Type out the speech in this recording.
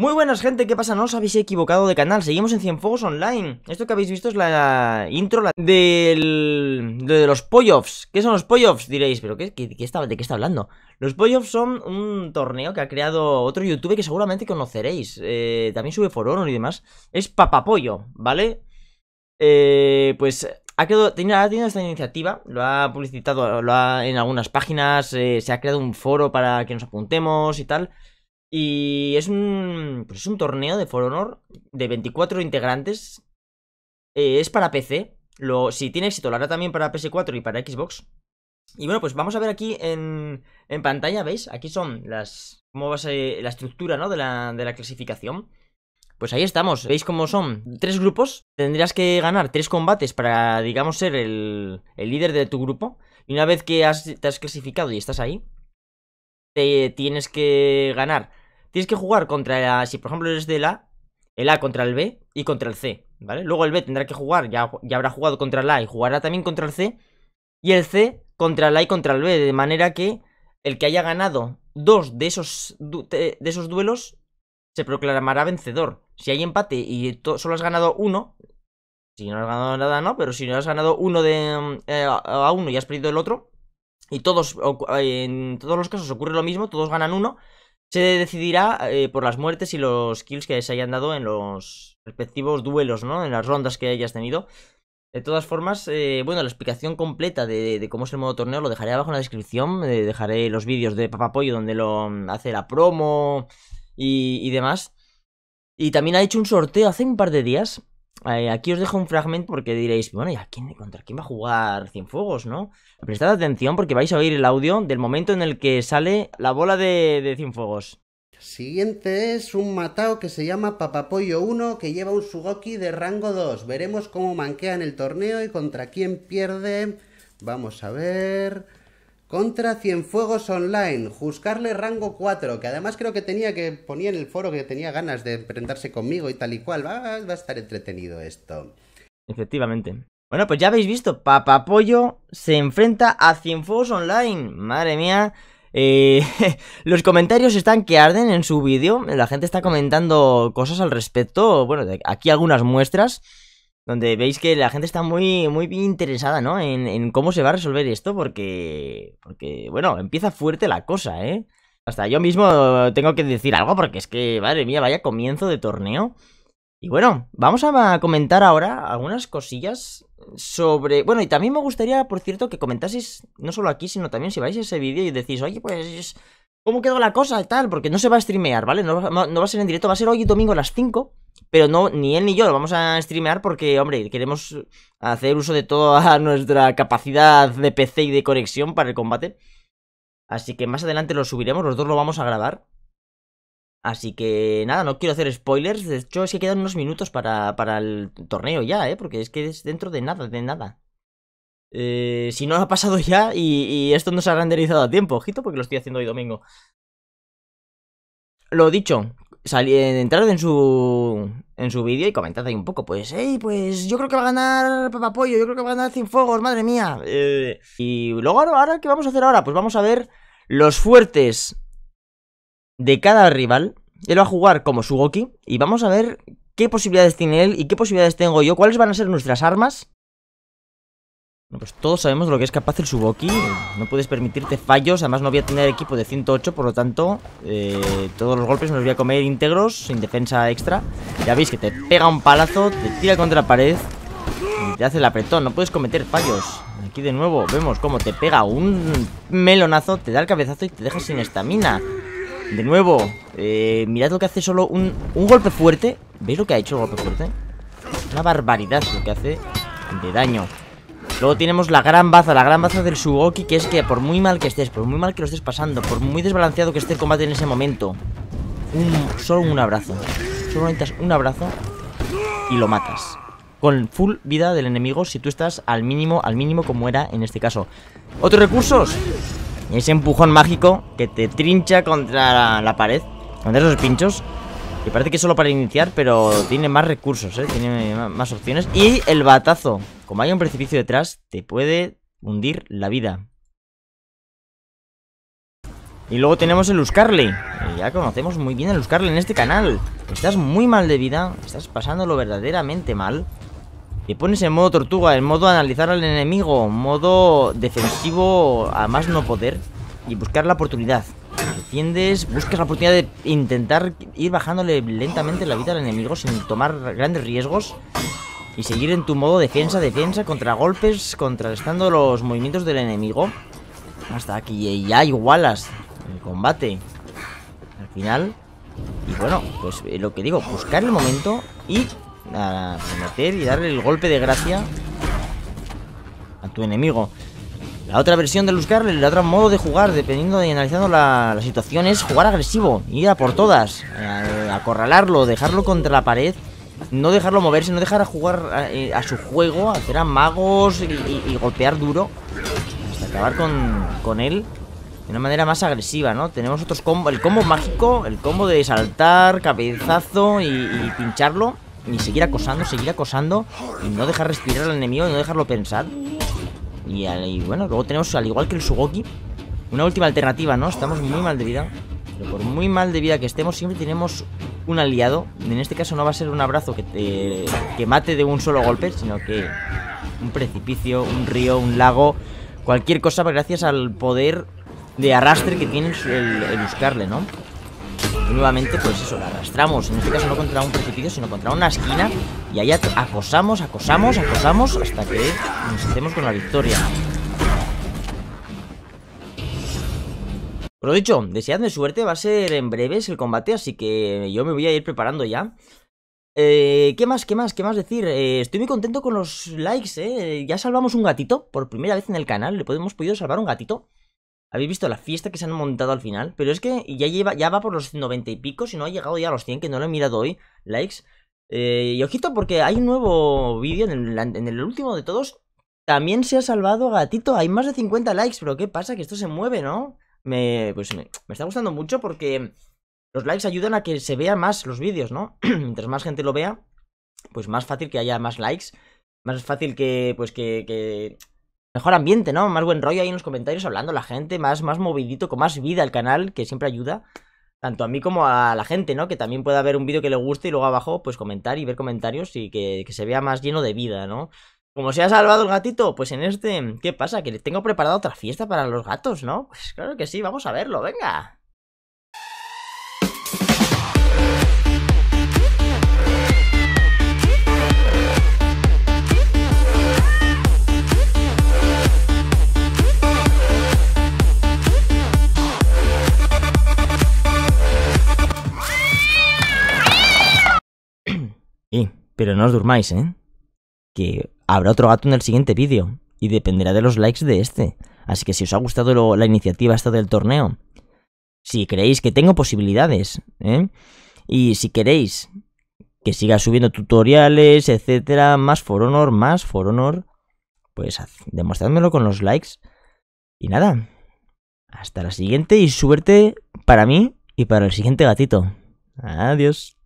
Muy buenas gente, ¿qué pasa? No os habéis equivocado de canal, seguimos en Cienfuegos Online Esto que habéis visto es la intro la de los playoffs ¿Qué son los playoffs? Diréis, ¿pero qué, de qué está hablando? Los playoffs son un torneo que ha creado otro youtuber que seguramente conoceréis eh, También sube forono y demás Es Papapollo, ¿vale? Eh, pues ha, ha tenido esta iniciativa, lo ha publicitado lo ha, en algunas páginas eh, Se ha creado un foro para que nos apuntemos y tal y es un, pues es un torneo de For Honor de 24 integrantes. Eh, es para PC. Lo, si tiene éxito, lo hará también para PS4 y para Xbox. Y bueno, pues vamos a ver aquí en, en pantalla, ¿veis? Aquí son las. ¿Cómo va a ser la estructura, ¿no? De la, clasificación. Pues ahí estamos, ¿veis cómo son? Tres grupos, Tendrías que ganar tres combates para, digamos, ser el, el líder de tu grupo. Y una vez que te has clasificado y estás ahí, te tienes que ganar Tienes que jugar contra, A, si por ejemplo eres del A, el A contra el B y contra el C, ¿vale? Luego el B tendrá que jugar, ya, ya habrá jugado contra el A y jugará también contra el C. Y el C contra el A y contra el B, de manera que el que haya ganado dos de esos, de esos duelos se proclamará vencedor. Si hay empate y solo has ganado uno, si no has ganado nada, no, pero si no has ganado uno de, eh, a uno y has perdido el otro, y todos, en todos los casos ocurre lo mismo, todos ganan uno, se decidirá eh, por las muertes y los kills que se hayan dado en los respectivos duelos, ¿no? En las rondas que hayas tenido. De todas formas, eh, bueno, la explicación completa de, cómo es el modo torneo lo dejaré abajo en la descripción. Eh, dejaré los vídeos de Papapollo donde lo mm, hace la promo y, y demás. Y también ha hecho un sorteo hace un par de días eh, aquí os dejo un fragmento porque diréis, bueno, ¿y a quién, contra quién va a jugar Cienfuegos, no? Prestad atención porque vais a oír el audio del momento en el que sale la bola de, de Cienfuegos. Siguiente es un matao que se llama Papapollo 1 que lleva un Sugoki de rango 2. Veremos cómo en el torneo y contra quién pierde. Vamos a ver. Contra Cienfuegos Online, juzgarle Rango 4, que además creo que tenía que ponía en el foro que tenía ganas de enfrentarse conmigo y tal y cual. Va, a estar entretenido esto. Efectivamente. Bueno, pues ya habéis visto, Papapollo se enfrenta a Cienfuegos Online. Madre mía. Eh, los comentarios están que arden en su vídeo. La gente está comentando cosas al respecto. Bueno, aquí algunas muestras donde veis que la gente está muy, muy interesada, ¿no? En, en, cómo se va a resolver esto, porque, porque, bueno, empieza fuerte la cosa, ¿eh? Hasta yo mismo tengo que decir algo, porque es que, madre mía, vaya comienzo de torneo. Y bueno, vamos a comentar ahora algunas cosillas sobre... Bueno, y también me gustaría, por cierto, que comentaseis, no solo aquí, sino también si vais a ese vídeo y decís, oye, pues, ¿cómo quedó la cosa y tal? Porque no se va a streamear, ¿vale? No, no va a ser en directo, va a ser hoy domingo a las 5 pero no, ni él ni yo lo vamos a streamear porque, hombre, queremos hacer uso de toda nuestra capacidad de PC y de conexión para el combate. Así que más adelante lo subiremos, los dos lo vamos a grabar. Así que nada, no quiero hacer spoilers. De hecho, es que quedan unos minutos para, para el torneo ya, ¿eh? Porque es que es dentro de nada, de nada. Eh, si no ha pasado ya y, y esto no se ha renderizado a tiempo, ojito, porque lo estoy haciendo hoy domingo. Lo dicho, salí, entrad en su en su vídeo y comentad ahí un poco, pues, hey, pues yo creo que va a ganar Papapollo, yo creo que va a ganar fuegos madre mía. Eh, y luego ahora, ¿qué vamos a hacer ahora? Pues vamos a ver los fuertes de cada rival. Él va a jugar como su goki y vamos a ver qué posibilidades tiene él y qué posibilidades tengo yo, cuáles van a ser nuestras armas pues todos sabemos lo que es capaz el Suboki. No puedes permitirte fallos. Además, no voy a tener equipo de 108, por lo tanto, eh, todos los golpes me los voy a comer íntegros, sin defensa extra. Ya veis que te pega un palazo, te tira contra la pared y te hace el apretón. No puedes cometer fallos. Aquí de nuevo vemos cómo te pega un melonazo, te da el cabezazo y te deja sin estamina. De nuevo, eh, mirad lo que hace solo un, un golpe fuerte. ¿Veis lo que ha hecho el golpe fuerte? Una barbaridad lo que hace de daño. Luego tenemos la gran baza, la gran baza del Sugoki, que es que por muy mal que estés, por muy mal que lo estés pasando, por muy desbalanceado que esté el combate en ese momento, solo un abrazo. Solo necesitas un abrazo y lo matas. Con full vida del enemigo si tú estás al mínimo, al mínimo como era en este caso. ¿Otros recursos? Ese empujón mágico que te trincha contra la, la pared, contra esos pinchos. Que parece que es solo para iniciar, pero tiene más recursos, ¿eh? Tiene más opciones. Y el batazo. Como hay un precipicio detrás, te puede hundir la vida. Y luego tenemos el Uscarly. Ya conocemos muy bien el Uscarly en este canal. Estás muy mal de vida, estás pasándolo verdaderamente mal. Te pones en modo tortuga, en modo analizar al enemigo, modo defensivo a más no poder y buscar la oportunidad defiendes, buscas la oportunidad de intentar ir bajándole lentamente la vida al enemigo sin tomar grandes riesgos y seguir en tu modo defensa-defensa, contra golpes, contrarrestando los movimientos del enemigo. Hasta aquí eh, ya igualas el combate. Al final. Y bueno, pues eh, lo que digo, buscar el momento y ah, meter y darle el golpe de gracia a tu enemigo. La otra versión de buscar, el otro modo de jugar, dependiendo y analizando la, situación, es jugar agresivo, ir a por todas, acorralarlo, dejarlo contra la pared, no dejarlo moverse, no dejar a jugar a, eh, su juego, hacer amagos y, y, golpear duro, hasta acabar con, él de una manera más agresiva, ¿no? Tenemos otros combos, el combo mágico, el combo de saltar, cabezazo y, pincharlo, y seguir acosando, seguir acosando, y no dejar respirar al enemigo, y no dejarlo pensar. Y, bueno, luego tenemos, al igual que el Sugoki, una última alternativa, ¿no? Estamos muy mal de vida. Pero por muy mal de vida que estemos, siempre tenemos un aliado. En este caso no va a ser un abrazo que te mate de un solo golpe, sino que un precipicio, un río, un lago, cualquier cosa, gracias al poder de arrastre que tienes el buscarle, ¿no? nuevamente, pues eso, la arrastramos. En este caso no contra un precipicio, sino contra una esquina. Y allá acosamos, acosamos, acosamos, hasta que nos hacemos con la victoria. Por lo dicho, deseadme suerte, va a ser en breves el combate, así que yo me voy a ir preparando ya. Eh, ¿Qué más, qué más, qué más decir? Eh, estoy muy contento con los likes, ¿eh? Ya salvamos un gatito, por primera vez en el canal, le hemos podido salvar un gatito. ¿Habéis visto la fiesta que se han montado al final? Pero es que ya, ya va por los 90 y pico, si no ha llegado ya a los 100, que no lo he mirado hoy, likes. Eh, y ojito porque hay un nuevo vídeo, en el, último de todos, también se ha salvado gatito, hay más de 50 likes, pero ¿qué pasa? Que esto se mueve, ¿no? Me, pues me, está gustando mucho porque los likes ayudan a que se vean más los vídeos, ¿no? Mientras más gente lo vea, pues más fácil que haya más likes más fácil que pues que, Mejor ambiente, ¿no? Más buen rollo ahí en los comentarios hablando la gente, más, más movidito, con más vida el canal, que siempre ayuda. Tanto a mí como a la gente, ¿no? Que también pueda ver un vídeo que le guste y luego abajo, pues comentar y ver comentarios y que, se vea más lleno de vida, ¿no? Como se ha salvado el gatito, pues en este... ¿Qué pasa? Que le tengo preparada otra fiesta para los gatos, ¿no? Pues claro que sí, vamos a verlo, venga. Pero no os durmáis, ¿eh? Que habrá otro gato en el siguiente vídeo y dependerá de los likes de este. Así que si os ha gustado la iniciativa esta del torneo, si creéis que tengo posibilidades, ¿eh? y si queréis que siga subiendo tutoriales, etcétera, más For Honor, más For Honor, pues demostrádmelo con los likes. Y nada, hasta la siguiente y suerte para mí y para el siguiente gatito. Adiós.